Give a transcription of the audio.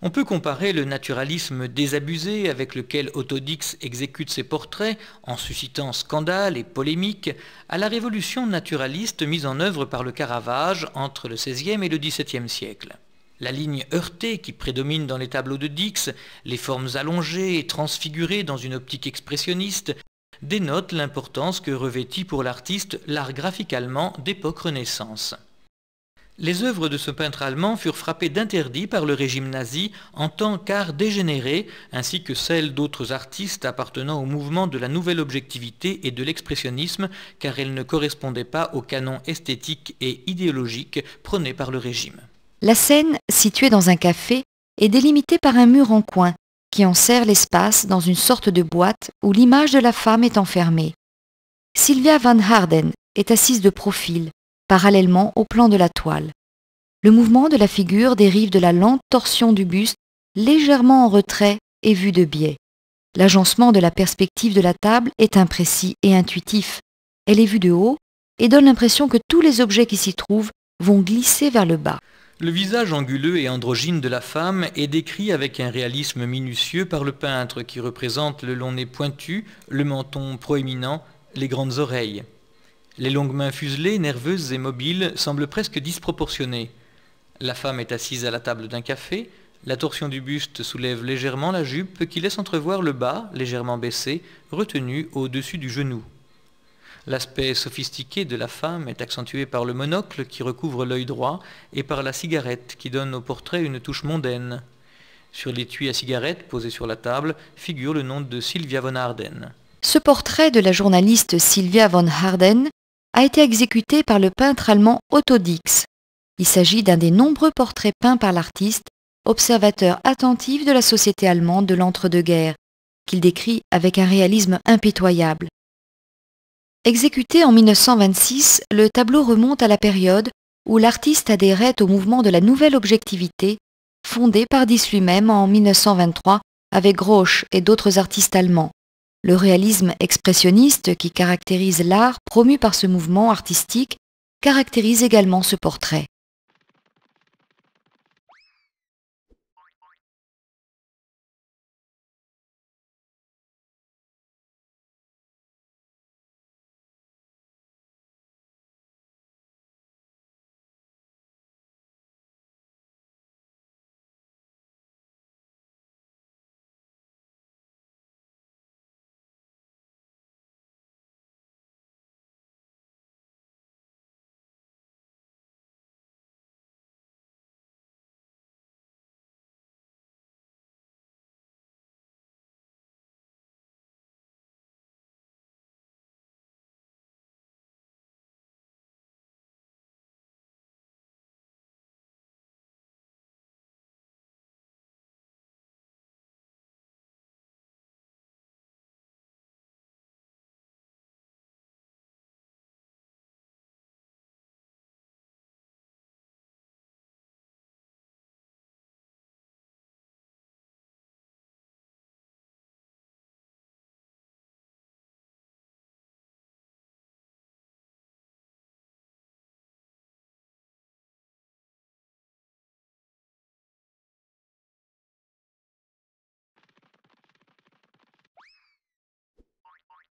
On peut comparer le naturalisme désabusé avec lequel Dix exécute ses portraits, en suscitant scandale et polémique, à la révolution naturaliste mise en œuvre par le Caravage entre le XVIe et le XVIIe siècle. La ligne heurtée qui prédomine dans les tableaux de Dix, les formes allongées et transfigurées dans une optique expressionniste, dénote l'importance que revêtit pour l'artiste l'art graphique d'époque Renaissance. Les œuvres de ce peintre allemand furent frappées d'interdit par le régime nazi en tant qu'art dégénéré, ainsi que celles d'autres artistes appartenant au mouvement de la nouvelle objectivité et de l'expressionnisme, car elles ne correspondaient pas aux canons esthétique et idéologiques prônés par le régime. La scène, située dans un café, est délimitée par un mur en coin, qui enserre l'espace dans une sorte de boîte où l'image de la femme est enfermée. Sylvia Van Harden est assise de profil, parallèlement au plan de la toile. Le mouvement de la figure dérive de la lente torsion du buste, légèrement en retrait et vu de biais. L'agencement de la perspective de la table est imprécis et intuitif. Elle est vue de haut et donne l'impression que tous les objets qui s'y trouvent vont glisser vers le bas. Le visage anguleux et androgyne de la femme est décrit avec un réalisme minutieux par le peintre qui représente le long nez pointu, le menton proéminent, les grandes oreilles. Les longues mains fuselées, nerveuses et mobiles, semblent presque disproportionnées. La femme est assise à la table d'un café, la torsion du buste soulève légèrement la jupe qui laisse entrevoir le bas, légèrement baissé, retenu au-dessus du genou. L'aspect sophistiqué de la femme est accentué par le monocle qui recouvre l'œil droit et par la cigarette qui donne au portrait une touche mondaine. Sur l'étui à cigarette posé sur la table figure le nom de Sylvia von Harden. Ce portrait de la journaliste Sylvia von Harden a été exécuté par le peintre allemand Otto Dix. Il s'agit d'un des nombreux portraits peints par l'artiste, observateur attentif de la société allemande de l'entre-deux-guerres, qu'il décrit avec un réalisme impitoyable. Exécuté en 1926, le tableau remonte à la période où l'artiste adhérait au mouvement de la nouvelle objectivité, fondé par Dix lui-même en 1923 avec Grosch et d'autres artistes allemands. Le réalisme expressionniste qui caractérise l'art promu par ce mouvement artistique caractérise également ce portrait.